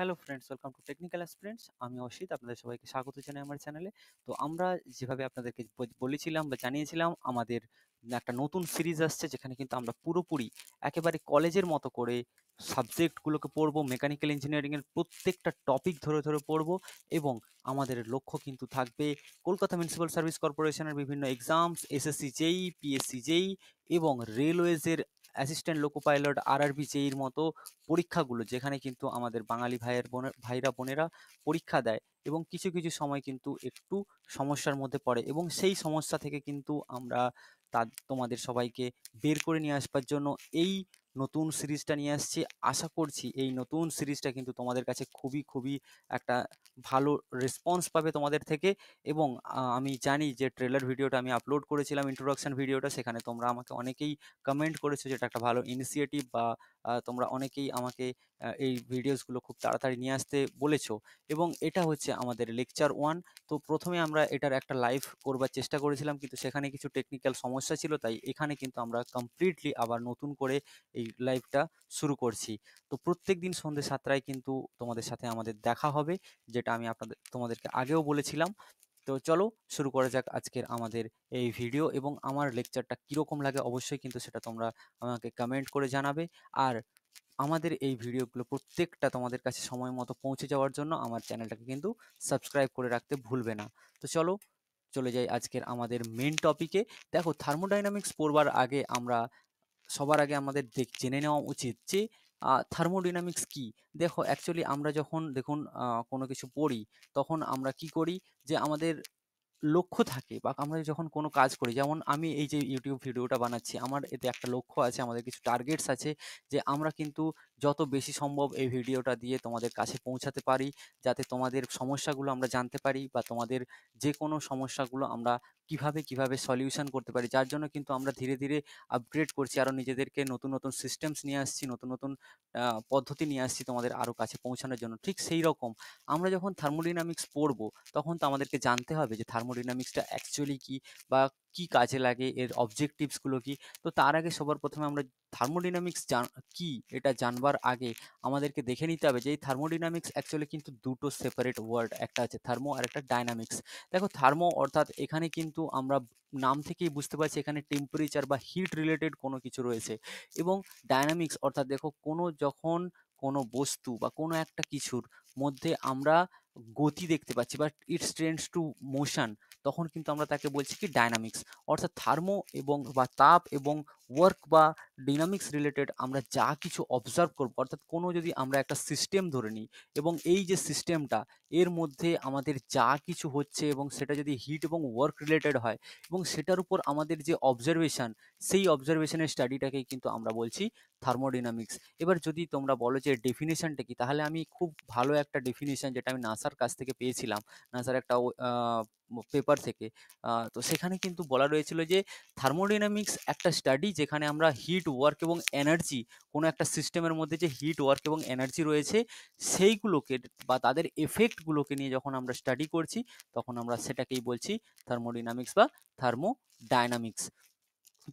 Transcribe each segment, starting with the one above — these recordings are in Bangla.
hello friends welcome to technical friends আমি অসিত আপনাদের সবাইকে স্বাগত জানাই আমার চ্যানেলে তো আমরা যেভাবে আপনাদেরকে বলেছিলাম বা জানিয়েছিলাম আমাদের একটা নতুন সিরিজ আসছে যেখানে কিন্তু আমরা পুরোপুরি একেবারে কলেজের মতো করে সাবজেক্টগুলোকে পড়বো মেকানিক্যাল ইঞ্জিনিয়ারিংয়ের প্রত্যেকটা টপিক ধরে ধরে পড়বো এবং আমাদের লক্ষ্য কিন্তু থাকবে কলকাতা মিউনিসিপ্যাল সার্ভিস কর্পোরেশনের বিভিন্ন exams SSC JE PSC JE এবং রেলওয়েজের অ্যাসিস্ট্যান্ট লোকো পাইলট আর আর বিজেইর মতো পরীক্ষাগুলো যেখানে কিন্তু আমাদের বাঙালি ভাইয়ের বোনের ভাইরা বোনেরা পরীক্ষা দেয় এবং কিছু কিছু সময় কিন্তু একটু সমস্যার মধ্যে পড়ে এবং সেই সমস্যা থেকে কিন্তু আমরা তা তোমাদের সবাইকে বের করে নিয়ে আসবার জন্য এই নতুন সিরিজটা নিয়ে আসছি আশা করছি এই নতুন সিরিজটা কিন্তু তোমাদের কাছে খুবই খুবই একটা ভালো রেসপন্স পাবে তোমাদের থেকে এবং আমি জানি যে ট্রেলার ভিডিওটা আমি আপলোড করেছিলাম ইন্ট্রোডাকশান ভিডিওটা সেখানে তোমরা আমাকে অনেকেই কমেন্ট করেছো যেটা একটা ভালো ইনিশিয়েটিভ বা তোমরা অনেকেই আমাকে এই ভিডিওসগুলো খুব তাড়াতাড়ি নিয়ে আসতে বলেছো এবং এটা হচ্ছে আমাদের লেকচার ওয়ান তো প্রথমে আমরা এটার একটা লাইভ করবার চেষ্টা করেছিলাম কিন্তু সেখানে কিছু টেকনিক্যাল সমস্যা ছিল তাই এখানে কিন্তু আমরা কমপ্লিটলি আবার নতুন করে এই লাইভটা শুরু করছি তো প্রত্যেক দিন সন্ধ্যে সাতটায় কিন্তু তোমাদের সাথে আমাদের দেখা হবে যেটা আমি আপনাদের তোমাদেরকে আগেও বলেছিলাম তো চলো শুরু করা যাক আজকের আমাদের এই ভিডিও এবং আমার লেকচারটা কীরকম লাগে অবশ্যই কিন্তু সেটা তোমরা আমাকে কমেন্ট করে জানাবে আর আমাদের এই ভিডিওগুলো প্রত্যেকটা তোমাদের কাছে সময় মতো পৌঁছে যাওয়ার জন্য আমার চ্যানেলটাকে কিন্তু সাবস্ক্রাইব করে রাখতে ভুলবে না তো চলো চলে যাই আজকের আমাদের মেন টপিকে দেখো থার্মোডাইনামিক্স পড়বার আগে আমরা সবার আগে আমাদের দেখ জেনে নেওয়া উচিত যে থার্মোডাইনামিক্স কি দেখো অ্যাকচুয়ালি আমরা যখন দেখুন কোনো কিছু পড়ি তখন আমরা কি করি যে আমাদের লক্ষ্য থাকে বা আমরা যখন কোনো কাজ করি যেমন আমি এই যে ইউটিউব ভিডিওটা বানাচ্ছি আমার এতে একটা লক্ষ্য আছে আমাদের কিছু টার্গেটস আছে যে আমরা কিন্তু যত বেশি সম্ভব এই ভিডিওটা দিয়ে তোমাদের কাছে পৌঁছাতে পারি যাতে তোমাদের সমস্যাগুলো আমরা জানতে পারি বা তোমাদের যে কোনো সমস্যাগুলো আমরা কিভাবে কিভাবে সলিউশন করতে পারি যার জন্য কিন্তু আমরা ধীরে ধীরে আপগ্রেড করছি আরও নিজেদেরকে নতুন নতুন সিস্টেমস নিয়ে আসছি নতুন নতুন পদ্ধতি নিয়ে আসছি তোমাদের আরও কাছে পৌঁছানোর জন্য ঠিক সেই রকম আমরা যখন থার্মোডিনামিক্স পড়বো তখন তো আমাদেরকে জানতে হবে যে থার্মোডিনামিক্সটা অ্যাকচুয়ালি কী বা কি কাজে লাগে এর অবজেক্টিভসগুলো কি তো তার আগে সবার প্রথমে আমরা থার্মোডিনামিক্স জান কি এটা জানবার আগে আমাদেরকে দেখে নিতে হবে যে এই থার্মোডিনামিক্স অ্যাকচুয়ালি কিন্তু দুটো সেপারেট ওয়ার্ড একটা আছে থার্মো আর একটা ডাইনামিক্স দেখো থার্মো অর্থাৎ এখানে কিন্তু আমরা নাম থেকেই বুঝতে পারছি এখানে টেম্পারেচার বা হিট রিলেটেড কোনো কিছু রয়েছে এবং ডাইনামিক্স অর্থাৎ দেখো কোনো যখন কোনো বস্তু বা কোনো একটা কিছুর মধ্যে আমরা গতি দেখতে পাচ্ছি but it's trends to motion তখন কিন্তু আমরা তাকে বলছি কি ডাইনামিক্স অর্থাৎ থার্মো এবং বা তাপ এবং ওয়ার্ক বা ডিনামিক্স রিলেটেড আমরা যা কিছু অবজার্ভ করবো অর্থাৎ কোনো যদি আমরা একটা সিস্টেম ধরে নিই এবং এই যে সিস্টেমটা এর মধ্যে আমাদের যা কিছু হচ্ছে এবং সেটা যদি হিট এবং ওয়ার্ক রিলেটেড হয় এবং সেটার উপর আমাদের যে অবজারভেশান সেই অবজারভেশনের স্টাডিটাকেই কিন্তু আমরা বলছি থার্মোডিনামিক্স এবার যদি তোমরা বলো যে ডেফিনেশানটা কি তাহলে আমি খুব ভালো একটা ডেফিনেশান যেটা আমি নাসার কাছ থেকে পেয়েছিলাম নাসার একটা পেপার থেকে তো সেখানে কিন্তু বলা রয়েছিল যে থার্মোডাইনামিক্স একটা স্টাডি যেখানে আমরা হিট ওয়ার্ক এবং এনার্জি কোনো একটা সিস্টেমের মধ্যে যে হিট ওয়ার্ক এবং এনার্জি রয়েছে সেইগুলোকে বা তাদের এফেক্টগুলোকে নিয়ে যখন আমরা স্টাডি করছি তখন আমরা সেটাকেই বলছি থার্মোডাইনামিক্স বা থার্মো ডায়নামিক্স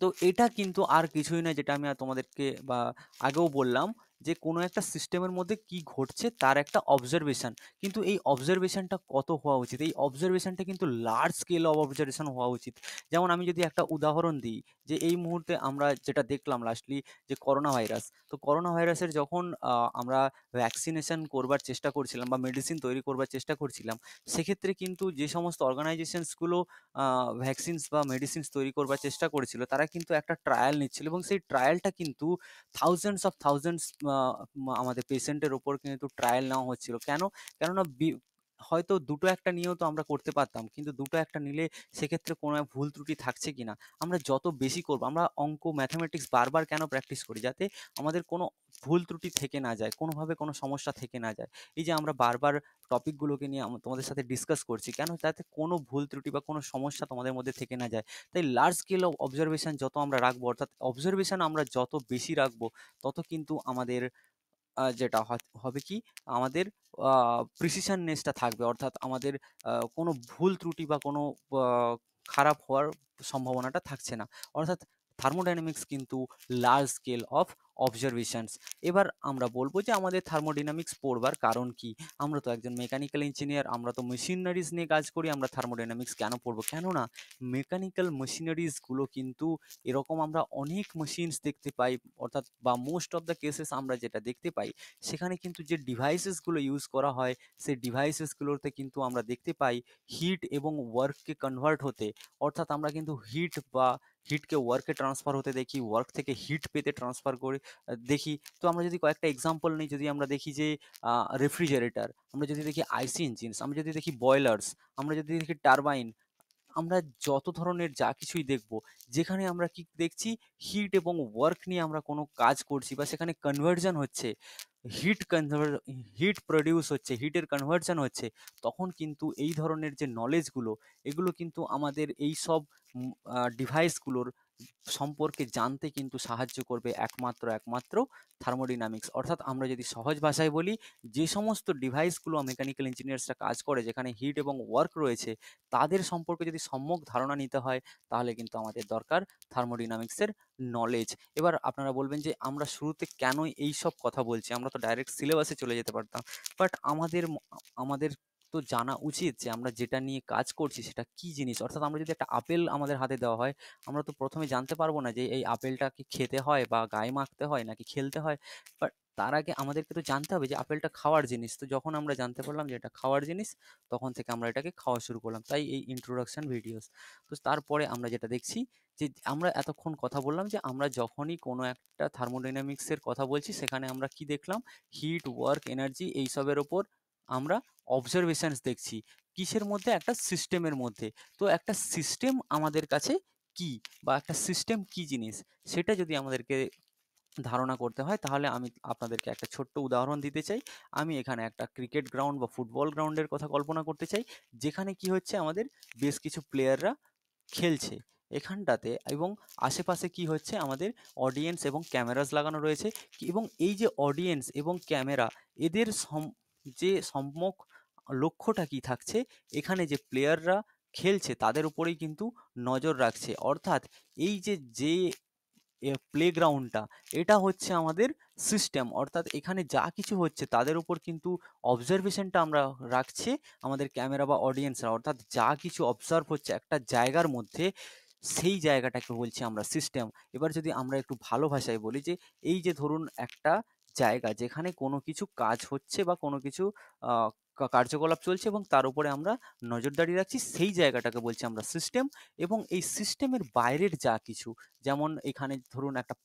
তো এটা কিন্তু আর কিছুই না যেটা আমি তোমাদেরকে বা আগেও বললাম যে কোনো একটা সিস্টেমের মধ্যে কি ঘটছে তার একটা অবজারভেশন কিন্তু এই অবজারভেশানটা কত হওয়া উচিত এই অবজারভেশনটা কিন্তু লার্জ স্কেল অব অবজারভেশান হওয়া উচিত যেমন আমি যদি একটা উদাহরণ দিই যে এই মুহূর্তে আমরা যেটা দেখলাম লাস্টলি যে করোনা ভাইরাস তো করোনা ভাইরাসের যখন আমরা ভ্যাকসিনেশন করবার চেষ্টা করছিলাম বা মেডিসিন তৈরি করবার চেষ্টা করছিলাম সেক্ষেত্রে কিন্তু যে সমস্ত অর্গানাইজেশনসগুলো ভ্যাকসিনস বা মেডিসিনস তৈরি করবার চেষ্টা করেছিল তারা কিন্তু একটা ট্রায়াল নিচ্ছিল এবং সেই ট্রায়ালটা কিন্তু থাউজেন্ডস অফ থাউজেন্ডস আমাদের পেশেন্টের ওপর কিন্তু ট্রায়াল নেওয়া হচ্ছিল কেন কেননা হয়তো দুটো একটা নিয়েও তো আমরা করতে পারতাম কিন্তু দুটো একটা নিলে সেক্ষেত্রে কোনো ভুল ত্রুটি থাকছে কি না আমরা যত বেশি করব আমরা অঙ্ক ম্যাথামেটিক্স বারবার কেন প্র্যাকটিস করি যাতে আমাদের কোনো ভুল ত্রুটি থেকে না যায় কোনোভাবে কোনো সমস্যা থেকে না যায় এই যে আমরা বারবার টপিকগুলোকে নিয়ে তোমাদের সাথে ডিসকাস করছি কেন যাতে কোনো ভুল ত্রুটি বা কোনো সমস্যা তোমাদের মধ্যে থেকে না যায় তাই লার্জ স্কেল অবজারভেশন যত আমরা রাখবো অর্থাৎ অবজারভেশন আমরা যত বেশি রাখবো তত কিন্তু আমাদের যেটা হবে কি আমাদের প্রিসিশননেসটা থাকবে অর্থাৎ আমাদের কোনো ভুল ত্রুটি বা কোনো খারাপ হওয়ার সম্ভাবনাটা থাকছে না অর্থাৎ থার্মোডাইনামিক্স কিন্তু লার্জ স্কেল অফ অবজারভেশনস এবার আমরা বলবো যে আমাদের থার্মোডাইনামিক্স পড়বার কারণ কি আমরা তো একজন মেকানিক্যাল ইঞ্জিনিয়ার আমরা তো মেশিনারিজ নিয়ে কাজ করি আমরা থার্মোডাইনামিক্স কেন পড়বো কেননা মেকানিক্যাল মেশিনারিজগুলো কিন্তু এরকম আমরা অনেক মেশিনস দেখতে পাই অর্থাৎ বা মোস্ট অফ দ্য কেসেস আমরা যেটা দেখতে পাই সেখানে কিন্তু যে ডিভাইসেসগুলো ইউজ করা হয় সেই ডিভাইসেসগুলোতে কিন্তু আমরা দেখতে পাই হিট এবং ওয়ার্ককে কনভার্ট হতে অর্থাৎ আমরা কিন্তু হিট বা হিটকে ওয়ার্কে ট্রান্সফার হতে দেখি ওয়ার্ক থেকে হিট পেতে ট্রান্সফার করে দেখি তো আমরা যদি কয়েকটা এক্সাম্পল নিই যদি আমরা দেখি যে রেফ্রিজারেটর আমরা যদি দেখি আইসি ইঞ্জিনস আমরা যদি দেখি বয়লার্স আমরা যদি দেখি টারবাইন আমরা যত ধরনের যা কিছুই দেখব যেখানে আমরা কি দেখছি হিট এবং ওয়ার্ক নিয়ে আমরা কোনো কাজ করছি বা সেখানে কনভার্জন হচ্ছে হিট কনভার হিট প্রডিউস হচ্ছে হিটের কনভার্জন হচ্ছে তখন কিন্তু এই ধরনের যে নলেজগুলো এগুলো কিন্তু আমাদের এই সব ডিভাইসগুলোর সম্পর্কে জানতে কিন্তু সাহায্য করবে একমাত্র একমাত্র থার্মোডিনামিক্স অর্থাৎ আমরা যদি সহজ ভাষায় বলি যে সমস্ত ডিভাইসগুলো মেকানিক্যাল ইঞ্জিনিয়ার্সরা কাজ করে যেখানে হিট এবং ওয়ার্ক রয়েছে তাদের সম্পর্কে যদি সম্যক ধারণা নিতে হয় তাহলে কিন্তু আমাদের দরকার থার্মোডিনামিক্সের নলেজ এবার আপনারা বলবেন যে আমরা শুরুতে কেন এই সব কথা বলছি আমরা তো ডাইরেক্ট সিলেবাসে চলে যেতে পারতাম বাট আমাদের আমাদের তো জানা উচিত যে আমরা যেটা নিয়ে কাজ করছি সেটা কি জিনিস অর্থাৎ আমরা যদি একটা আপেল আমাদের হাতে দেওয়া হয় আমরা তো প্রথমে জানতে পারবো না যে এই আপেলটা কি খেতে হয় বা গায়ে মাখতে হয় নাকি খেলতে হয় বাট তার আগে আমাদেরকে তো জানতে হবে যে আপেলটা খাওয়ার জিনিস তো যখন আমরা জানতে পারলাম যে এটা খাওয়ার জিনিস তখন থেকে আমরা এটাকে খাওয়া শুরু করলাম তাই এই ইন্ট্রোডাকশান ভিডিওস তো তারপরে আমরা যেটা দেখছি যে আমরা এতক্ষণ কথা বললাম যে আমরা যখনই কোনো একটা থার্মোডাইনামিক্সের কথা বলছি সেখানে আমরা কি দেখলাম হিট ওয়ার্ক এনার্জি এইসবের ওপর আমরা অবজারভেশনস দেখছি কিসের মধ্যে একটা সিস্টেমের মধ্যে তো একটা সিস্টেম আমাদের কাছে কি বা একটা সিস্টেম কি জিনিস সেটা যদি আমাদেরকে ধারণা করতে হয় তাহলে আমি আপনাদেরকে একটা ছোট্ট উদাহরণ দিতে চাই আমি এখানে একটা ক্রিকেট গ্রাউন্ড বা ফুটবল গ্রাউন্ডের কথা কল্পনা করতে চাই যেখানে কি হচ্ছে আমাদের বেশ কিছু প্লেয়াররা খেলছে এখানটাতে এবং আশেপাশে কি হচ্ছে আমাদের অডিয়েন্স এবং ক্যামেরাস লাগানো রয়েছে এবং এই যে অডিয়েন্স এবং ক্যামেরা এদের যে সম্যক লক্ষ্যটা কী থাকছে এখানে যে প্লেয়াররা খেলছে তাদের উপরেই কিন্তু নজর রাখছে অর্থাৎ এই যে যে প্লেগ্রাউন্ডটা এটা হচ্ছে আমাদের সিস্টেম অর্থাৎ এখানে যা কিছু হচ্ছে তাদের উপর কিন্তু অবজারভেশনটা আমরা রাখছি আমাদের ক্যামেরা বা অডিয়েন্সরা অর্থাৎ যা কিছু অবজার্ভ হচ্ছে একটা জায়গার মধ্যে সেই জায়গাটাকে বলছি আমরা সিস্টেম এবার যদি আমরা একটু ভালো ভাষায় বলি যে এই যে ধরুন একটা জায়গা যেখানে কোনো কিছু কাজ হচ্ছে বা কোনো কিছু কার্যকলাপ চলছে এবং তার উপরে আমরা নজরদারি রাখছি সেই জায়গাটাকে বলছি আমরা সিস্টেম এবং এই সিস্টেমের বাইরের যা কিছু যেমন এখানে ধরুন একটা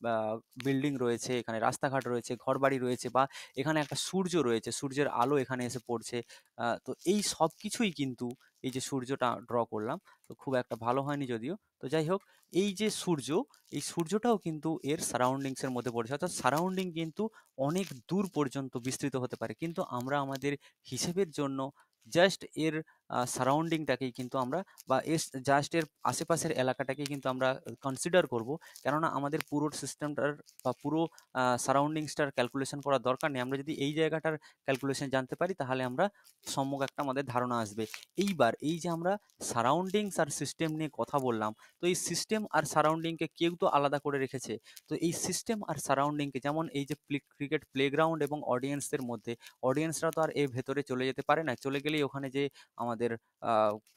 বিল্ডিং রয়েছে এখানে রাস্তাঘাট রয়েছে ঘরবাড়ি রয়েছে বা এখানে একটা সূর্য রয়েছে সূর্যের আলো এখানে এসে পড়ছে তো এই সব কিছুই কিন্তু এই যে সূর্যটা ড্র করলাম তো খুব একটা ভালো হয়নি যদিও তো যাই হোক এই যে সূর্য এই সূর্যটাও কিন্তু এর সারাউন্ডিংসের মধ্যে পড়েছে অর্থাৎ সারাউন্ডিং কিন্তু অনেক দূর পর্যন্ত বিস্তৃত হতে পারে কিন্তু আমরা আমাদের হিসেবের জন্য জাস্ট এর সারাউন্ডিংটাকেই কিন্তু আমরা বা এস জাস্ট এর আশেপাশের এলাকাটাকেই কিন্তু আমরা কনসিডার করব কেননা আমাদের পুরো সিস্টেমটার বা পুরো সারাউন্ডিংসটার ক্যালকুলেশন করার দরকার নেই আমরা যদি এই জায়গাটার ক্যালকুলেশন জানতে পারি তাহলে আমরা সম্যক একটা আমাদের ধারণা আসবে এইবার এই যে আমরা সারাউন্ডিংস আর সিস্টেম নিয়ে কথা বললাম তো এই সিস্টেম আর সারাউন্ডিংকে কেউ তো আলাদা করে রেখেছে তো এই সিস্টেম আর সারাউন্ডিংকে যেমন এই যে ক্রিকেট প্লেগ্রাউন্ড এবং অডিয়েন্সদের মধ্যে অডিয়েন্সরা তো আর এর ভেতরে চলে যেতে পারে না চলে গেলেই ওখানে যে আমাদের যাদের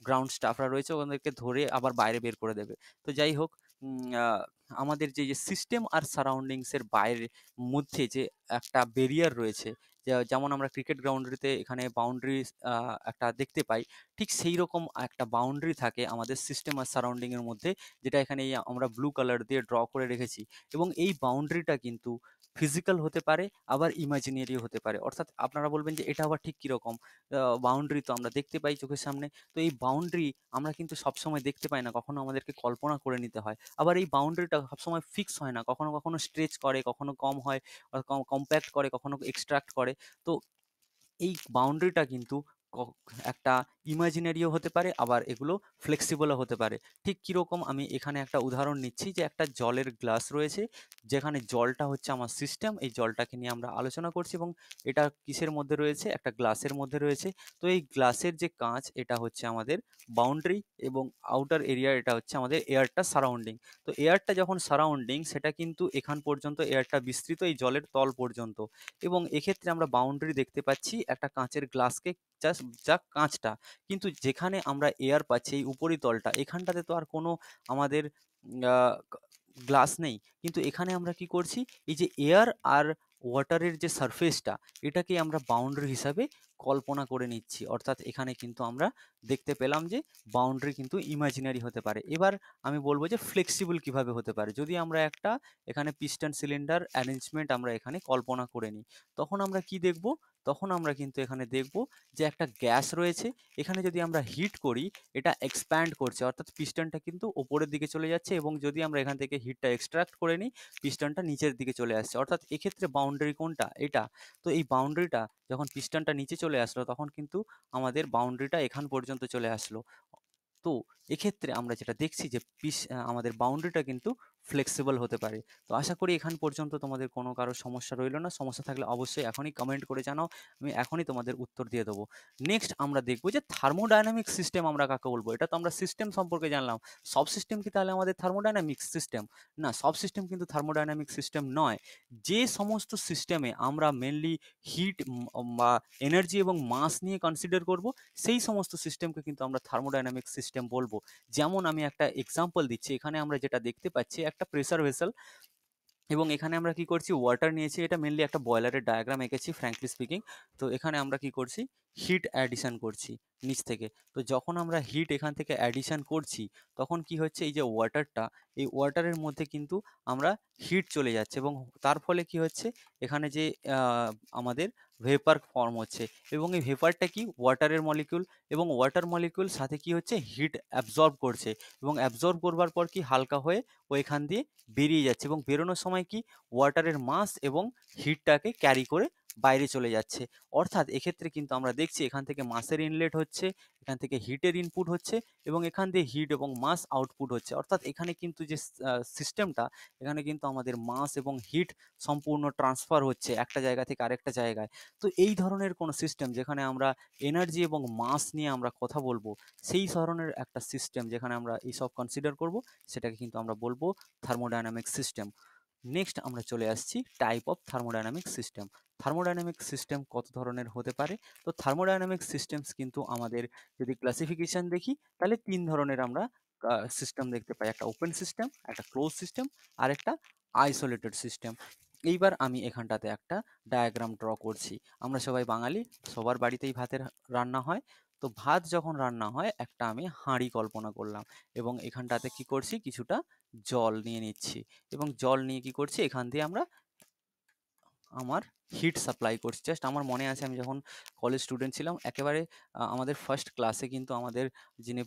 গ্রাউন্ড স্টাফরা রয়েছে ওদেরকে ধরে আবার বাইরে বের করে দেবে তো যাই হোক আমাদের যে যে সিস্টেম আর সারাউন্ডিংসের বাইরের মধ্যে যে একটা ব্যারিয়ার রয়েছে যেমন আমরা ক্রিকেট গ্রাউন্ডারিতে এখানে বাউন্ডারি একটা দেখতে পাই ঠিক সেই রকম একটা বাউন্ডারি থাকে আমাদের সিস্টেম আর সারাউন্ডিংয়ের মধ্যে যেটা এখানে আমরা ব্লু কালার দিয়ে ড্র করে রেখেছি এবং এই বাউন্ডারিটা কিন্তু ফিজিক্যাল হতে পারে আবার ইমাজিনারি হতে পারে অর্থাৎ আপনারা বলবেন যে এটা আবার ঠিক কীরকম বাউন্ডারি তো আমরা দেখতে পাই চোখের সামনে তো এই বাউন্ডারি আমরা কিন্তু সবসময় দেখতে পাই না কখনো আমাদেরকে কল্পনা করে নিতে হয় আবার এই বাউন্ডারিটা সবসময় ফিক্স হয় না কখনো কখনো স্ট্রেচ করে কখনো কম হয় কম্প্যাক্ট করে কখনো এক্সট্রাক্ট করে তো এই বাউন্ডারিটা কিন্তু একটা ইমাজিনারিও হতে পারে আবার এগুলো ফ্লেক্সিবলও হতে পারে ঠিক কীরকম আমি এখানে একটা উদাহরণ নিচ্ছি যে একটা জলের গ্লাস রয়েছে যেখানে জলটা হচ্ছে আমার সিস্টেম এই জলটাকে নিয়ে আমরা আলোচনা করছি এবং এটা কিসের মধ্যে রয়েছে একটা গ্লাসের মধ্যে রয়েছে তো এই গ্লাসের যে কাঁচ এটা হচ্ছে আমাদের বাউন্ডারি এবং আউটার এরিয়া এটা হচ্ছে আমাদের এয়ারটা সারাউন্ডিং তো এয়ারটা যখন সারাউন্ডিং সেটা কিন্তু এখান পর্যন্ত এয়ারটা বিস্তৃত এই জলের তল পর্যন্ত এবং এক্ষেত্রে আমরা বাউন্ডারি দেখতে পাচ্ছি একটা কাঁচের গ্লাসকে জাস্ট যা কাঁচটা কিন্তু যেখানে আমরা এয়ার পাচ্ছি এই উপরি তলটা এখানটাতে তো আর কোনো আমাদের গ্লাস নেই কিন্তু এখানে আমরা কি করছি এই যে এয়ার আর ওয়াটারের যে সারফেসটা এটাকে আমরা বাউন্ডারি হিসাবে কল্পনা করে নিচ্ছি অর্থাৎ এখানে কিন্তু আমরা দেখতে পেলাম যে বাউন্ডারি কিন্তু ইমাজিনারি হতে পারে এবার আমি বলবো যে ফ্লেক্সিবল কিভাবে হতে পারে যদি আমরা একটা এখানে পিস্টন সিলিন্ডার অ্যারেঞ্জমেন্ট আমরা এখানে কল্পনা করে নিই তখন আমরা কি দেখব তখন আমরা কিন্তু এখানে দেখব যে একটা গ্যাস রয়েছে এখানে যদি আমরা হিট করি এটা এক্সপ্যান্ড করছে অর্থাৎ পিস্টনটা কিন্তু ওপরের দিকে চলে যাচ্ছে এবং যদি আমরা এখান থেকে হিটটা এক্সট্রাক্ট করে নিই পিস্টনটা নিচের দিকে চলে আসছে অর্থাৎ এক্ষেত্রে বাউন্ডারি কোনটা এটা তো এই বাউন্ডারিটা যখন পিস্টনটা নিচে চলে আসলো তখন কিন্তু আমাদের বাউন্ডারিটা এখান পর্যন্ত চলে আসলো তো এক্ষেত্রে আমরা যেটা দেখছি যে পিস আমাদের বাউন্ডারিটা কিন্তু ফ্লেক্সিবল হতে পারি তো আশা করি এখান পর্যন্ত তোমাদের কোনো কারো সমস্যা রইল না সমস্যা থাকলে অবশ্যই এখনই কমেন্ট করে জানাও আমি এখনই তোমাদের উত্তর দিয়ে দেবো নেক্সট আমরা দেখবো যে থার্মোডাইনামিক সিস্টেম আমরা কাকে বলবো এটা তো আমরা সিস্টেম সম্পর্কে জানলাম সব সিস্টেম কি তাহলে আমাদের থার্মোডাইনামিক সিস্টেম না সব সিস্টেম কিন্তু থার্মোডাইনামিক সিস্টেম নয় যে সমস্ত সিস্টেমে আমরা মেনলি হিট বা এনার্জি এবং মাস নিয়ে কনসিডার করব সেই সমস্ত সিস্টেমকে কিন্তু আমরা থার্মোডাইনামিক সিস্টেম বলবো যেমন আমি একটা এক্সাম্পল দিচ্ছি এখানে আমরা যেটা দেখতে পাচ্ছি একটা প্রেসার ভেসেল এবং এখানে আমরা কি করছি ওয়াটার নিয়েছি এটা মেনলি একটা বয়লারের ডায়াগ্রাম এঁকেছি ফ্র্যাঙ্কলি স্পিকিং তো এখানে আমরা কি করছি হিট অ্যাডিশন করছি নিচ থেকে তো যখন আমরা হিট এখান থেকে অ্যাডিশান করছি তখন কি হচ্ছে এই যে ওয়াটারটা এই ওয়াটারের মধ্যে কিন্তু আমরা হিট চলে যাচ্ছে এবং তার ফলে কি হচ্ছে এখানে যে আমাদের ভেপার ফর্ম হচ্ছে এবং এই ভেপারটা কি ওয়াটারের মলিকিউল এবং ওয়াটার মলিকিউল সাথে কি হচ্ছে হিট অ্যাবজর্ব করছে এবং অ্যাবজর্ব করবার পর কি হালকা হয়ে ও এখান দিয়ে বেরিয়ে যাচ্ছে এবং বেরোনোর সময় কি ওয়াটারের মাস এবং হিটটাকে ক্যারি করে বাইরে চলে যাচ্ছে অর্থাৎ এক্ষেত্রে কিন্তু আমরা দেখছি এখান থেকে মাসের ইনলেট হচ্ছে এখান থেকে হিটের ইনপুট হচ্ছে এবং এখান দিয়ে হিট এবং মাস আউটপুট হচ্ছে অর্থাৎ এখানে কিন্তু যে সিস্টেমটা এখানে কিন্তু আমাদের মাস এবং হিট সম্পূর্ণ ট্রান্সফার হচ্ছে একটা জায়গা থেকে আরেকটা জায়গায় তো এই ধরনের কোনো সিস্টেম যেখানে আমরা এনার্জি এবং মাস নিয়ে আমরা কথা বলবো সেই ধরনের একটা সিস্টেম যেখানে আমরা এইসব কনসিডার করব সেটাকে কিন্তু আমরা বলবো থার্মোডাইনামিক সিস্টেম নেক্সট আমরা চলে আসছি type of thermodynamic system thermodynamic system কত ধরনের হতে পারে তো থার্মোডাইনামিক সিস্টেমস কিন্তু আমাদের যদি ক্লাসিফিকেশান দেখি তাহলে তিন ধরনের আমরা সিস্টেম দেখতে পাই একটা ওপেন সিস্টেম একটা ক্লোজ সিস্টেম আর একটা আইসোলেটেড সিস্টেম এইবার আমি এখানটাতে একটা ডায়াগ্রাম ড্র করছি আমরা সবাই বাঙালি সবার বাড়িতেই ভাতের রান্না হয় তো ভাত যখন রান্না হয় একটা আমি হাঁড়ি কল্পনা করলাম এবং এখানটাতে কি করছি কিছুটা জল নিয়ে নিচ্ছি এবং জল নিয়ে কি করছি এখান দিয়ে আমরা আমার হিট সাপ্লাই করছে জাস্ট আমার মনে আছে আমি যখন কলেজ স্টুডেন্ট ছিলাম একেবারে আমাদের ফার্স্ট ক্লাসে কিন্তু আমাদের যিনি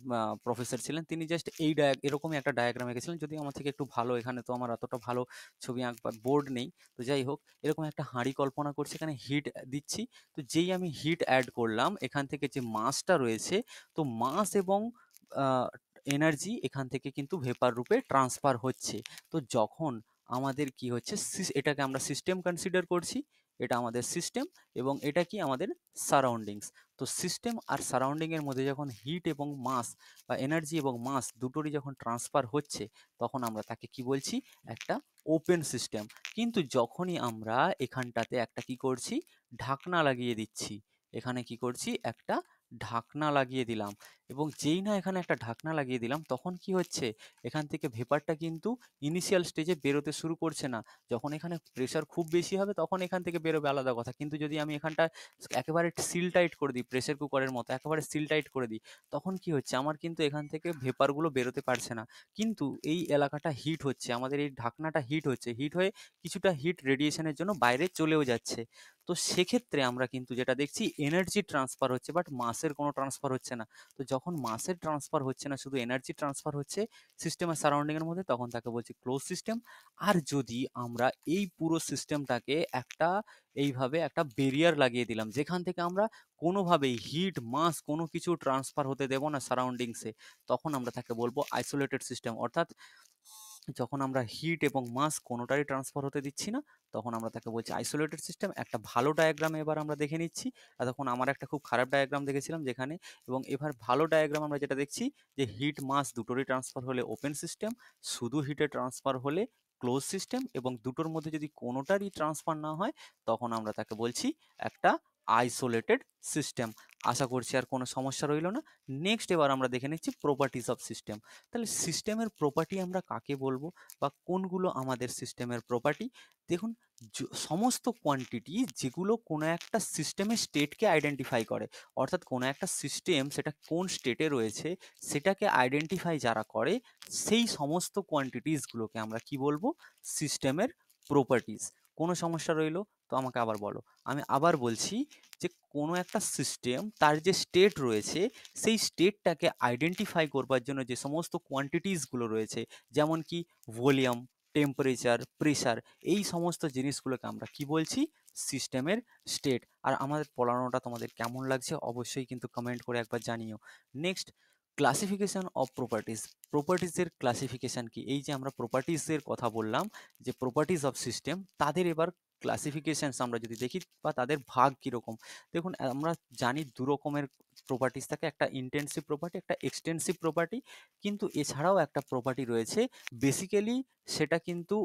প্রফেসর ছিলেন তিনি জাস্ট এই ডায়া এরকমই একটা ডায়াগ্রাম এঁকেছিলেন যদি আমার থেকে একটু ভালো এখানে তো আমার অতটা ভালো ছবি আঁকবার বোর্ড নেই তো যাই হোক এরকম একটা হাঁড়ি কল্পনা করছি এখানে হিট দিচ্ছি তো যেই আমি হিট অ্যাড করলাম এখান থেকে যে মাসটা রয়েছে তো মাস এবং এনার্জি এখান থেকে কিন্তু ভেপার রূপে ট্রান্সফার হচ্ছে তো যখন আমাদের কি হচ্ছে এটাকে আমরা সিস্টেম কনসিডার করছি এটা আমাদের সিস্টেম এবং এটা কি আমাদের সারাউন্ডিংস তো সিস্টেম আর সারাউন্ডিংয়ের মধ্যে যখন হিট এবং মাস বা এনার্জি এবং মাস দুটোরই যখন ট্রান্সফার হচ্ছে তখন আমরা তাকে কি বলছি একটা ওপেন সিস্টেম কিন্তু যখনই আমরা এখানটাতে একটা কি করছি ঢাকনা লাগিয়ে দিচ্ছি এখানে কি করছি একটা ঢাকনা লাগিয়ে দিলাম এবং যেই না এখানে একটা ঢাকনা লাগিয়ে দিলাম তখন কি হচ্ছে এখান থেকে ভেপারটা কিন্তু ইনিশিয়াল স্টেজে বেরোতে শুরু করছে না যখন এখানে প্রেশার খুব বেশি হবে তখন এখান থেকে বেরোবে আলাদা কথা কিন্তু যদি আমি এখানটা একেবারে সিল টাইট করে দিই প্রেশার কুকারের মতো একেবারে সিল টাইট করে দিই তখন কি হচ্ছে আমার কিন্তু এখান থেকে ভেপারগুলো বেরোতে পারছে না কিন্তু এই এলাকাটা হিট হচ্ছে আমাদের এই ঢাকনাটা হিট হচ্ছে হিট হয়ে কিছুটা হিট রেডিয়েশনের জন্য বাইরে চলেও যাচ্ছে তো সেক্ষেত্রে আমরা কিন্তু যেটা দেখছি এনার্জি ট্রান্সফার হচ্ছে বাট মাসের কোনো ট্রান্সফার হচ্ছে না তো যখন মাসের ট্রান্সফার হচ্ছে না শুধু এনার্জি ট্রান্সফার হচ্ছে সিস্টেমের সারাউন্ডিংয়ের মধ্যে তখন তাকে বলছি ক্লোজ সিস্টেম আর যদি আমরা এই পুরো সিস্টেমটাকে একটা এইভাবে একটা বেরিয়ার লাগিয়ে দিলাম যেখান থেকে আমরা কোনোভাবে হিট মাস কোনো কিছু ট্রান্সফার হতে দেবো না সারাউন্ডিংসে তখন আমরা তাকে বলবো আইসোলেটেড সিস্টেম অর্থাৎ যখন আমরা হিট এবং মাস কোনোটারই ট্রান্সফার হতে দিচ্ছি না তখন আমরা তাকে বলছি আইসোলেটেড সিস্টেম একটা ভালো ডায়াগ্রাম এবার আমরা দেখে নিচ্ছি আর তখন আমার একটা খুব খারাপ ডায়াগ্রাম দেখেছিলাম যেখানে এবং এবার ভালো ডায়াগ্রাম আমরা যেটা দেখছি যে হিট মাস দুটোরই ট্রান্সফার হলে ওপেন সিস্টেম শুধু হিটে ট্রান্সফার হলে ক্লোজ সিস্টেম এবং দুটোর মধ্যে যদি কোনোটারই ট্রান্সফার না হয় তখন আমরা তাকে বলছি একটা আইসোলেটেড সিস্টেম আশা করছি আর কোনো সমস্যা রইল না নেক্সট এবার আমরা দেখে নিচ্ছি প্রপার্টিস অফ সিস্টেম তাহলে সিস্টেমের প্রপার্টি আমরা কাকে বলবো বা কোনগুলো আমাদের সিস্টেমের প্রপার্টি দেখুন সমস্ত কোয়ান্টিটি যেগুলো কোনো একটা সিস্টেমের স্টেটকে আইডেন্টিফাই করে অর্থাৎ কোনো একটা সিস্টেম সেটা কোন স্টেটে রয়েছে সেটাকে আইডেন্টিফাই যারা করে সেই সমস্ত কোয়ান্টিটিসগুলোকে আমরা কি বলবো সিস্টেমের প্রপার্টিস কোনো সমস্যা রইলো তো আমাকে আবার বলো আমি আবার বলছি যে কোনো একটা সিস্টেম তার যে স্টেট রয়েছে সেই স্টেটটাকে আইডেন্টিফাই করবার জন্য যে সমস্ত কোয়ান্টিটিসগুলো রয়েছে যেমন কি ভলিউম টেম্পারেচার প্রেশার এই সমস্ত জিনিসগুলোকে আমরা কি বলছি সিস্টেমের স্টেট আর আমাদের পড়ানোটা তোমাদের কেমন লাগছে অবশ্যই কিন্তু কমেন্ট করে একবার জানিও নেক্সট ক্লাসিফিকেশান অফ প্রপার্টিস প্রপার্টিসের ক্লাসিফিকেশান কি এই যে আমরা প্রপার্টিসের কথা বললাম যে প্রপার্টিস অফ সিস্টেম তাদের এবার ক্লাসিফিকেশানস আমরা যদি দেখি বা তাদের ভাগ কীরকম দেখুন আমরা জানি দু রকমের প্রপার্টিস থাকে একটা ইন্টেন্সিভ প্রপার্টি একটা এক্সটেন্সিভ প্রপার্টি কিন্তু এছাড়াও একটা প্রপার্টি রয়েছে বেসিক্যালি সেটা কিন্তু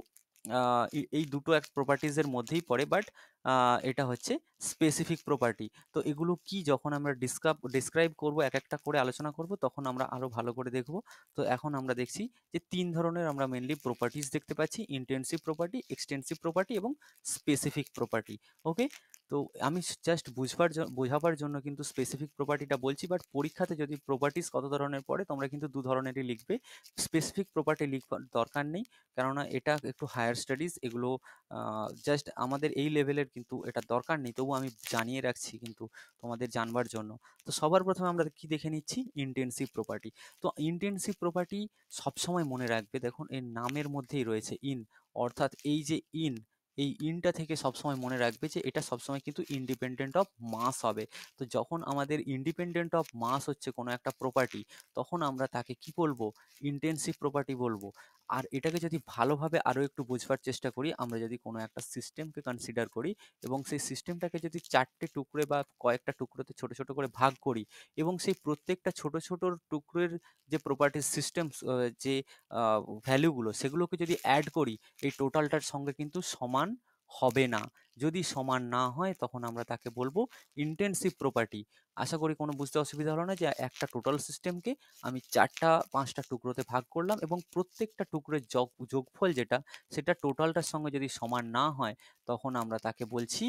এই দুটো এক প্রপার্টিজের মধ্যেই পড়ে বাট এটা হচ্ছে স্পেসিফিক প্রপার্টি তো এগুলো কি যখন আমরা ডিসক্রাব ডিসক্রাইব করব এক একটা করে আলোচনা করব তখন আমরা আরও ভালো করে দেখব তো এখন আমরা দেখছি যে তিন ধরনের আমরা মেনলি প্রপার্টিস দেখতে পাচ্ছি ইন্টেন্সিভ প্রপার্টি এক্সটেন্সিভ প্রপার্টি এবং স্পেসিফিক প্রপার্টি ওকে তো আমি জাস্ট বুঝবার বোঝাবার জন্য কিন্তু স্পেসিফিক প্রপার্টিটা বলছি বাট পরীক্ষাতে যদি প্রপার্টিস কত ধরনের পড়ে তোমরা কিন্তু দু ধরনেরই লিখবে স্পেসিফিক প্রপার্টি লিখবার দরকার নেই কেননা এটা একটু হায়ার স্টাডিজ এগুলো জাস্ট আমাদের এই লেভেলের কিন্তু এটা দরকার নেই তবু আমি জানিয়ে রাখছি কিন্তু তোমাদের জানবার জন্য তো সবার প্রথমে আমরা কি দেখে নিচ্ছি ইন্টেন্সিভ প্রপার্টি তো ইন্টেন্সিভ প্রপার্টি সবসময় মনে রাখবে দেখুন এর নামের মধ্যেই রয়েছে ইন অর্থাৎ এই যে ইন এই ইনটা থেকে সবসময় মনে রাখবে যে এটা সবসময় কিন্তু ইন্ডিপেন্ডেন্ট অফ মাস হবে তো যখন আমাদের ইন্ডিপেন্ডেন্ট অফ মাস হচ্ছে কোনো একটা প্রপার্টি তখন আমরা তাকে কি বলবো ইন্টেন্সিভ প্রপার্টি বলবো আর এটাকে যদি ভালোভাবে আরও একটু বোঝবার চেষ্টা করি আমরা যদি কোনো একটা সিস্টেমকে কনসিডার করি এবং সেই সিস্টেমটাকে যদি চারটে টুকরে বা কয়েকটা টুকরোতে ছোট ছোট করে ভাগ করি এবং সেই প্রত্যেকটা ছোট ছোট টুকরের যে প্রপার্টি সিস্টেম যে ভ্যালুগুলো সেগুলোকে যদি অ্যাড করি এই টোটালটার সঙ্গে কিন্তু সমান হবে না যদি সমান না হয় তখন আমরা তাকে বলবো ইন্টেন্সিভ প্রপার্টি আশা করি কোনো বুঝতে অসুবিধা হলো না যে একটা টোটাল সিস্টেমকে আমি চারটা পাঁচটা টুকরোতে ভাগ করলাম এবং প্রত্যেকটা টুকরোর যোগ যোগফল যেটা সেটা টোটালটার সঙ্গে যদি সমান না হয় তখন আমরা তাকে বলছি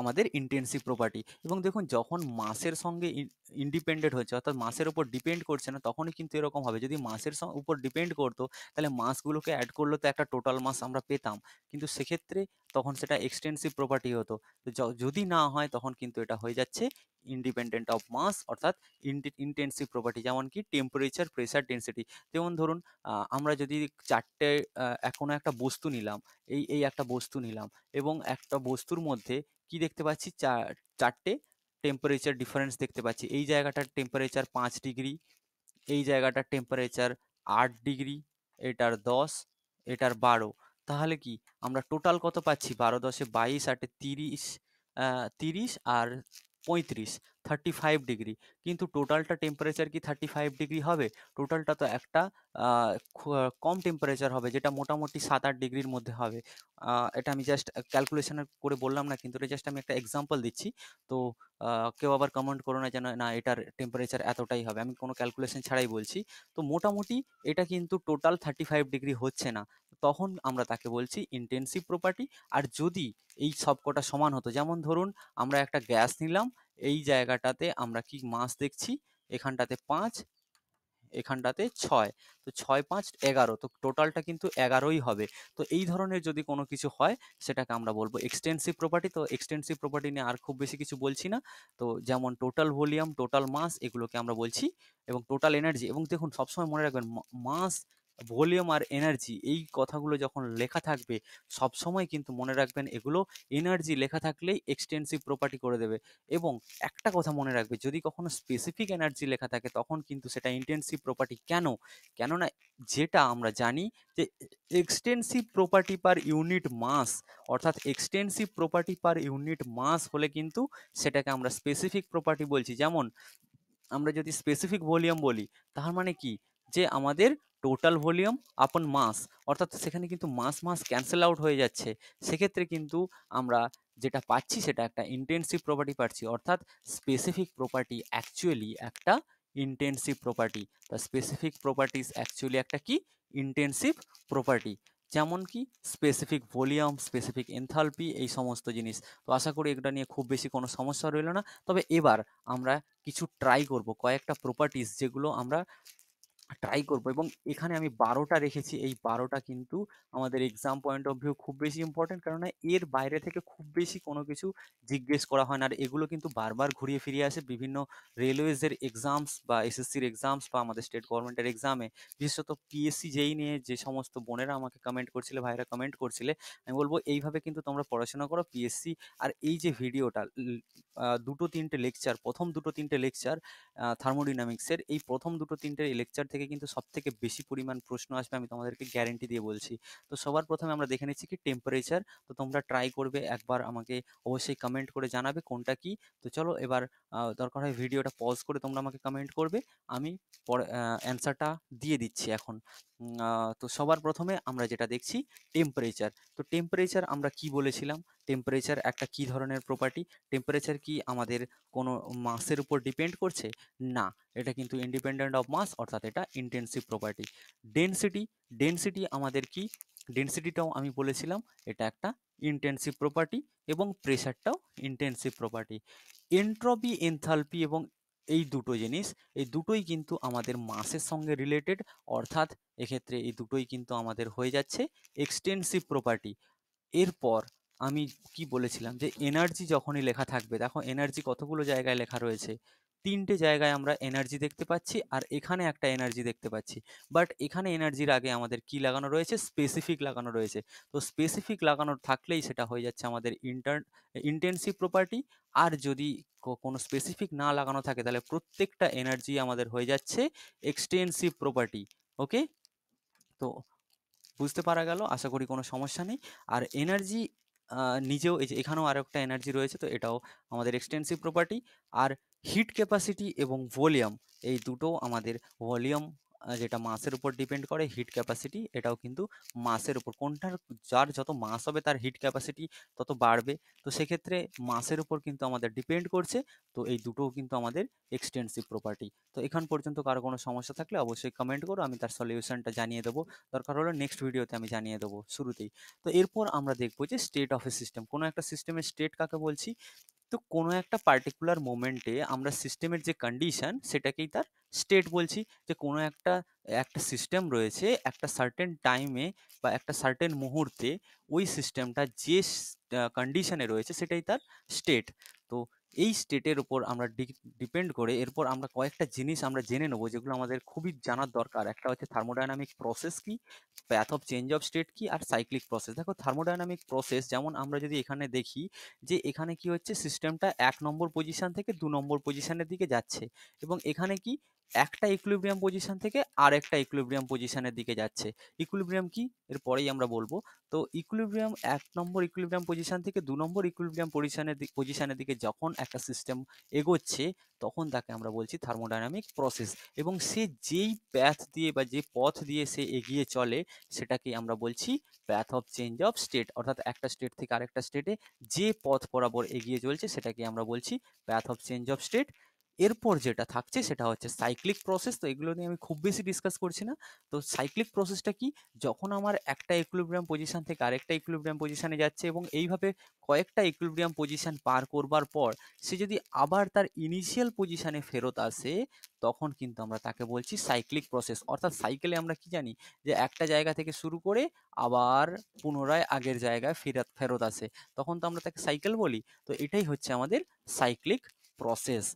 আমাদের ইন্টেন্সিভ প্রপার্টি এবং দেখুন যখন মাসের সঙ্গে ইন্ডিপেন্ডেন্ট হচ্ছে অর্থাৎ মাসের উপর ডিপেন্ড করছে না তখনই কিন্তু এরকম হবে যদি মাসের উপর ডিপেন্ড করতো তাহলে মাসগুলোকে অ্যাড করলে তো একটা টোটাল মাস আমরা পেতাম কিন্তু সেক্ষেত্রে তখন সেটা এক্সটেন্সিভ প্রপার্টি হতো তো যদি না হয় তখন কিন্তু এটা হয়ে যাচ্ছে ইন্ডিপেন্ডেন্ট অফ মাস অর্থাৎ ইন্টেন্সিভ প্রপার্টি যেমন কি টেম্পারেচার প্রেসার ডেন্সিটি যেমন ধরুন আমরা যদি চারটে এখনও একটা বস্তু নিলাম এই এই একটা বস্তু নিলাম এবং একটা বস্তুর মধ্যে কি দেখতে পাচ্ছি চার চারটে টেম্পারেচার ডিফারেন্স দেখতে পাচ্ছি এই জায়গাটার টেম্পারেচার পাঁচ ডিগ্রি এই জায়গাটার টেম্পারেচার আট ডিগ্রি এটার দশ এটার বারো তাহলে কি আমরা টোটাল কত পাচ্ছি বারো দশে বাইশ আটে তিরিশ তিরিশ আর পঁয়ত্রিশ থার্টি ফাইভ ডিগ্রি কিন্তু টোটালটা টেম্পারেচার কি থার্টি ফাইভ ডিগ্রি হবে টোটালটা তো একটা কম টেম্পারেচার হবে যেটা মোটামুটি সাত আট ডিগ্রির মধ্যে হবে এটা আমি জাস্ট ক্যালকুলেশন করে বললাম না কিন্তু এটা জাস্ট আমি একটা এক্সাম্পল দিচ্ছি তো কেউ আবার কমেন্ট করো না যেন না এটার টেম্পারেচার এতটাই হবে আমি কোনো ক্যালকুলেশন ছাড়াই বলছি তো মোটামুটি এটা কিন্তু টোটাল থার্টি ফাইভ ডিগ্রি হচ্ছে না তখন আমরা তাকে বলছি ইন্টেন্সিভ প্রপার্টি আর যদি এই সবকটা সমান হতো যেমন ধরুন আমরা একটা গ্যাস নিলাম এই জায়গাটাতে আমরা কি মাস দেখছি এখানটাতে পাঁচ এখানটাতে ছয় তো ছয় পাঁচ এগারো তো টোটালটা কিন্তু এগারোই হবে তো এই ধরনের যদি কোনো কিছু হয় সেটাকে আমরা বলবো এক্সটেন্সিভ প্রপার্টি তো এক্সটেন্সিভ প্রপার্টি নিয়ে আর খুব বেশি কিছু বলছি না তো যেমন টোটাল ভলিউম টোটাল মাস এগুলোকে আমরা বলছি এবং টোটাল এনার্জি এবং দেখুন সবসময় মনে রাখবেন মাস ভলিউম আর এনার্জি এই কথাগুলো যখন লেখা থাকবে সবসময় কিন্তু মনে রাখবেন এগুলো এনার্জি লেখা থাকলেই এক্সটেন্সিভ প্রপার্টি করে দেবে এবং একটা কথা মনে রাখবে যদি কখনো স্পেসিফিক এনার্জি লেখা থাকে তখন কিন্তু সেটা ইন্টেন্সিভ প্রপার্টি কেন কেননা যেটা আমরা জানি যে extensive property per unit mass অর্থাৎ extensive property per unit mass হলে কিন্তু সেটাকে আমরা স্পেসিফিক প্রপার্টি বলছি যেমন আমরা যদি স্পেসিফিক ভলিউম বলি তার মানে কি যে আমাদের টোটাল ভলিউম আপন মাস অর্থাৎ সেখানে কিন্তু মাস মাস ক্যান্সেল আউট হয়ে যাচ্ছে সেক্ষেত্রে কিন্তু আমরা যেটা পাচ্ছি সেটা একটা ইন্টেন্সিভ প্রপার্টি পাচ্ছি অর্থাৎ স্পেসিফিক প্রপার্টি অ্যাকচুয়ালি একটা ইন্টেন্সিভ প্রপার্টি তা স্পেসিফিক প্রপার্টিস অ্যাকচুয়ালি একটা কি ইন্টেন্সিভ প্রপার্টি যেমন কি স্পেসিফিক ভলিউম স্পেসিফিক এনথালপি এই সমস্ত জিনিস তো আশা করি এটা নিয়ে খুব বেশি কোনো সমস্যা রইল না তবে এবার আমরা কিছু ট্রাই করব কয়েকটা প্রপার্টিস যেগুলো আমরা ট্রাই করব এবং এখানে আমি বারোটা রেখেছি এই বারোটা কিন্তু আমাদের এক্সাম পয়েন্ট অফ ভিউ খুব বেশি ইম্পর্টেন্ট কেননা এর বাইরে থেকে খুব বেশি কোনো কিছু জিজ্ঞেস করা হয় না আর এগুলো কিন্তু বারবার ঘুরিয়ে ফিরিয়ে আসে বিভিন্ন রেলওয়েজের এক্সামস বা এসএসসির এক্সামস বা আমাদের স্টেট গভর্নমেন্টের এক্সামে বিশেষত পিএসসি যেই নিয়ে যে সমস্ত বোনেরা আমাকে কমেন্ট করছিলে ভাইরা কমেন্ট করছিলে আমি বলবো এইভাবে কিন্তু তোমরা পড়াশোনা করো পিএসসি আর এই যে ভিডিওটা দুটো তিনটে লেকচার প্রথম দুটো তিনটে লেকচার থার্মোডিনামিক্সের এই প্রথম দুটো তিনটে লেকচার থেকে থেকে কিন্তু সব থেকে বেশি পরিমাণ প্রশ্ন আসবে আমি তোমাদেরকে গ্যারেন্টি দিয়ে বলছি তো সবার প্রথমে আমরা দেখে নিচ্ছি কি টেম্পারেচার তো তোমরা ট্রাই করবে একবার আমাকে অবশ্যই কমেন্ট করে জানাবে কোনটা কি তো চলো এবার দরকার হয় ভিডিওটা পজ করে তোমরা আমাকে কমেন্ট করবে আমি পরে অ্যান্সারটা দিয়ে দিচ্ছি এখন তো সবার প্রথমে আমরা যেটা দেখছি টেম্পারেচার তো টেম্পারেচার আমরা কি বলেছিলাম টেম্পারেচার একটা কি ধরনের প্রপার্টি টেম্পারেচার কি আমাদের কোনো মাসের উপর ডিপেন্ড করছে না এটা কিন্তু ইন্ডিপেন্ডেন্ট অফ মাস অর্থাৎ এটা ইন্টেন্সিভ প্রপার্টি ডেনসিটি ডেনসিটি আমাদের কি ডেনসিটিটাও আমি বলেছিলাম এটা একটা ইন্টেন্সিভ প্রপার্টি এবং প্রেশারটাও ইন্টেন্সিভ প্রপার্টি এন্ট্রপি এনথালপি এবং এই দুটো জিনিস এই দুটোই কিন্তু আমাদের মাসের সঙ্গে রিলেটেড অর্থাৎ এক্ষেত্রে এই দুটোই কিন্তু আমাদের হয়ে যাচ্ছে এক্সটেন্সিভ প্রপার্টি এরপর আমি কি বলেছিলাম যে এনার্জি যখনই লেখা থাকবে দেখো এনার্জি কতগুলো জায়গায় লেখা রয়েছে তিনটে জায়গায় আমরা এনার্জি দেখতে পাচ্ছি আর এখানে একটা এনার্জি দেখতে পাচ্ছি বাট এখানে এনার্জির আগে আমাদের কি লাগানো রয়েছে স্পেসিফিক লাগানো রয়েছে তো স্পেসিফিক লাগানো থাকলেই সেটা হয়ে যাচ্ছে আমাদের ইন্টার ইন্টেন্সিভ প্রপার্টি আর যদি কোনো স্পেসিফিক না লাগানো থাকে তাহলে প্রত্যেকটা এনার্জি আমাদের হয়ে যাচ্ছে এক্সটেন্সিভ প্রপার্টি ওকে তো বুঝতে পারা গেল আশা করি কোনো সমস্যা নেই আর এনার্জি নিজেও এই যে এখানেও আরও একটা এনার্জি রয়েছে তো এটাও আমাদের এক্সটেন্সিভ প্রপার্টি আর হিট ক্যাপাসিটি এবং ভলিউম এই দুটো আমাদের ভলিউম যেটা মাসের উপর ডিপেন্ড করে হিট ক্যাপাসিটি এটাও কিন্তু মাসের উপর কোনটার যার যত মাস হবে তার হিট ক্যাপাসিটি তত বাড়বে তো সেক্ষেত্রে মাসের উপর কিন্তু আমাদের ডিপেন্ড করছে তো এই দুটোও কিন্তু আমাদের এক্সটেন্সিভ প্রপার্টি তো এখান পর্যন্ত কারো কোনো সমস্যা থাকলে অবশ্যই কমেন্ট করো আমি তার সলিউশনটা জানিয়ে দেবো দরকার হলে নেক্সট ভিডিওতে আমি জানিয়ে দেবো শুরুতেই তো এরপর আমরা দেখবো যে স্টেট অফ এ সিস্টেম কোনো একটা সিস্টেমের স্টেট কাকে বলছি তো কোনো একটা পার্টিকুলার মোমেন্টে আমরা সিস্টেমের যে কন্ডিশন সেটাকেই তার স্টেট বলছি যে কোনো একটা একটা সিস্টেম রয়েছে একটা সার্টেন টাইমে বা একটা সার্টেন মুহূর্তে ওই সিস্টেমটা যে কন্ডিশনে রয়েছে সেটাই তার স্টেট তো এই স্টেটের উপর আমরা ডিপেন্ড করে এরপর আমরা কয়েকটা জিনিস আমরা জেনে নেবো যেগুলো আমাদের খুবই জানার দরকার একটা হচ্ছে থার্মোডাইনামিক প্রসেস কি path of change of state কি আর সাইক্লিক প্রসেস দেখো থার্মোডাইনামিক প্রসেস যেমন আমরা যদি এখানে দেখি যে এখানে কি হচ্ছে সিস্টেমটা এক নম্বর পজিশান থেকে দু নম্বর পজিশানের দিকে যাচ্ছে এবং এখানে কি একটা ইকুইলিব্রিয়াম পজিশন থেকে আর একটা ইকুইলিব্রিয়াম পজিশনের দিকে যাচ্ছে ইকুইলিব্রিয়াম কি এর পরেই আমরা বলবো তো ইকুইলিব্রিয়াম এক নম্বর ইকুইলিব্রিয়াম পজিশন থেকে দু নম্বর ইকুইলিব্রিয়াম পজিশনের পজিশনের দিকে যখন একটা সিস্টেম এগোচ্ছে তখন তাকে আমরা বলছি থার্মোডাইনামিক প্রসেস এবং সে যেই প্যাথ দিয়ে বা যে পথ দিয়ে সে এগিয়ে চলে সেটাকে আমরা বলছি path of change of state অর্থাৎ একটা স্টেট থেকে আরেকটা স্টেটে যে পথ বরাবর এগিয়ে চলছে সেটাকে আমরা বলছি path of change of state এরপর যেটা থাকছে সেটা হচ্ছে সাইক্লিক প্রসেস তো এগুলো নিয়ে আমি খুব বেশি ডিসকাস করছি না তো সাইক্লিক প্রসেসটা কি যখন আমার একটা ইকুইলিব্রিয়াম পজিশন থেকে আরেকটা ইকুইলিব্রিয়াম পজিশনে যাচ্ছে এবং এইভাবে কয়েকটা ইকুইলিব্রিয়াম পজিশন পার করবার পর সে যদি আবার তার ইনিশিয়াল পজিশনে ফেরত আসে তখন কিন্তু আমরা তাকে বলছি সাইক্লিক প্রসেস অর্থাৎ সাইকেলে আমরা কি জানি যে একটা জায়গা থেকে শুরু করে আবার পুনরায় আগের জায়গায় ফেরত ফেরত আসে তখন তো আমরা তাকে সাইকেল বলি তো এটাই হচ্ছে আমাদের সাইক্লিক প্রসেস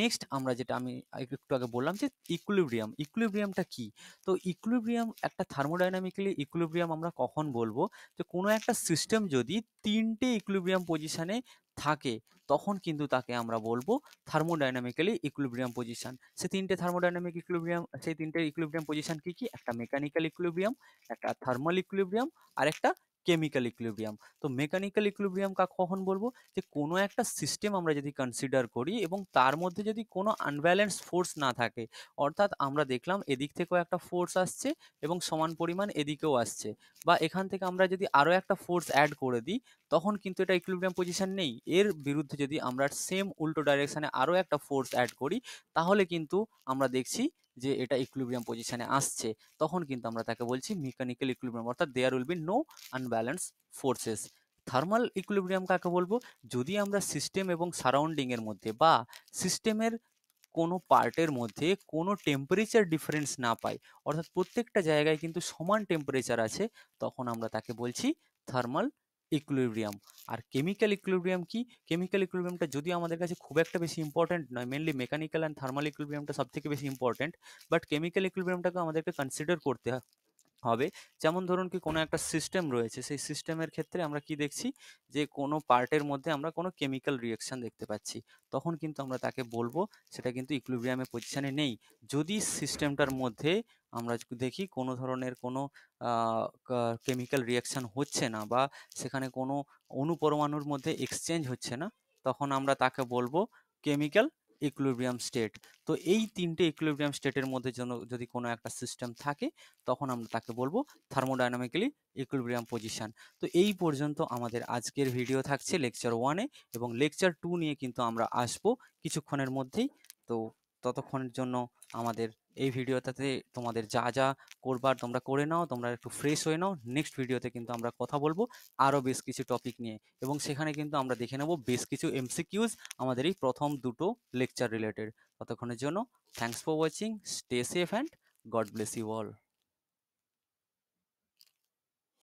নেক্সট আমরা যেটা আমি একটু আগে বললাম যে ইকুলিব্রিয়াম ইকুলিব্রিয়ামটা কি তো ইকুলিব্রিয়াম একটা থার্মোডাইনামিক্যালি ইকুলিব্রিয়াম আমরা কখন বলবো যে কোনো একটা সিস্টেম যদি তিনটে ইকুলিব্রিয়াম পজিশানে থাকে তখন কিন্তু তাকে আমরা বলবো থার্মোডাইনামিক্যালি ইকুলিব্রিয়াম পজিশন সে তিনটে থার্মোডাইনামিক ইকুলিব্রিয়াম সেই তিনটে ইকুলিব্রিয়াম পজিশন কী কী একটা মেকানিক্যাল ইকুলিব্রিয়াম একটা থার্মাল ইকুলিব্রিয়াম আর একটা কেমিক্যাল ইকুইলিব্রিয়াম তো মেকানিক্যাল ইকুইলিব্রিয়াম কা কখন বলবো যে কোনো একটা সিস্টেম আমরা যদি কনসিডার করি এবং তার মধ্যে যদি কোনো আনব্যালেন্স ফোর্স না থাকে অর্থাৎ আমরা দেখলাম এদিক থেকেও একটা ফোর্স আসছে এবং সমান পরিমাণ এদিকেও আসছে বা এখান থেকে আমরা যদি আরও একটা ফোর্স অ্যাড করে দিই তখন কিন্তু এটা ইকুইলিব্রিয়াম পজিশন নেই এর বিরুদ্ধে যদি আমরা সেম উল্টো ডাইরেকশানে আরও একটা ফোর্স অ্যাড করি তাহলে কিন্তু আমরা দেখছি যে এটা ইকুইলিব্রিয়াম পজিশানে আসছে তখন কিন্তু আমরা তাকে বলছি মেকানিক্যাল ইকুইলিব্রিয়াম অর্থাৎ there will be no unbalance forces thermal equilibrium কাকে বলবো যদি আমরা সিস্টেম এবং সারাউন্ডিংয়ের মধ্যে বা সিস্টেমের কোনো পার্টের মধ্যে কোনো টেম্পারেচার ডিফারেন্স না পাই অর্থাৎ প্রত্যেকটা জায়গায় কিন্তু সমান টেম্পারেচার আছে তখন আমরা তাকে বলছি থার্মাল ইকুইলিব্রিয়াম আর কেমিক্যাল ইকুইলিব্রিয়াম কি কেমিক্যাল ইকুইলিব্রিয়ামটা যদি আমাদের কাছে খুব একটা বেশি ইম্পর্টেন্ট নয় মেনলি মেকানিক্যাল অ্যান্ড থার্মাল ইকুইলিব্রিয়ামটা সব থেকে বেশি ইম্পর্টেন্ট বাট কেমিক্যাল ইকুইলিব্রিয়ামটাকে আমাদেরকে কনসিডার করতে হয় হবে যেমন ধরুন কি কোনো একটা সিস্টেম রয়েছে সেই সিস্টেমের ক্ষেত্রে আমরা কি দেখছি যে কোনো পার্টের মধ্যে আমরা কোনো কেমিক্যাল রিয়াকশান দেখতে পাচ্ছি তখন কিন্তু আমরা তাকে বলবো সেটা কিন্তু ইকুইলিব্রিয়ামে পজিশানে নেই যদি সিস্টেমটার মধ্যে আমরা দেখি কোনো ধরনের কোনো কেমিক্যাল রিয়াকশান হচ্ছে না বা সেখানে কোনো অনুপরমাণুর মধ্যে এক্সচেঞ্জ হচ্ছে না তখন আমরা তাকে বলবো কেমিক্যাল ইকুইলিব্রিয়াম স্টেট তো এই তিনটে ইকুইলিব্রিয়াম স্টেটের মধ্যে যেন যদি কোনো একটা সিস্টেম থাকে তখন আমরা তাকে বলবো থার্মোডাইনামিক্যালি ইকুইলিব্রিয়াম পজিশন তো এই পর্যন্ত আমাদের আজকের ভিডিও থাকছে লেকচার ওয়ানে এবং লেকচার টু নিয়ে কিন্তু আমরা আসবো কিছুক্ষণের মধ্যেই তো ততক্ষণের জন্য আমাদের এই ভিডিওটাতে তোমাদের যা যা করবার তোমরা করে নাও তোমরা একটু ফ্রেশ হয়ে নাও নেক্সট ভিডিওতে কিন্তু আমরা কথা বলবো আরও বেশ কিছু টপিক নিয়ে এবং সেখানে কিন্তু আমরা দেখে নেব বেশ কিছু এমসিকিউজ আমাদের এই প্রথম দুটো লেকচার রিলেটেড ততক্ষণের জন্য thanks for watching stay safe and God bless you all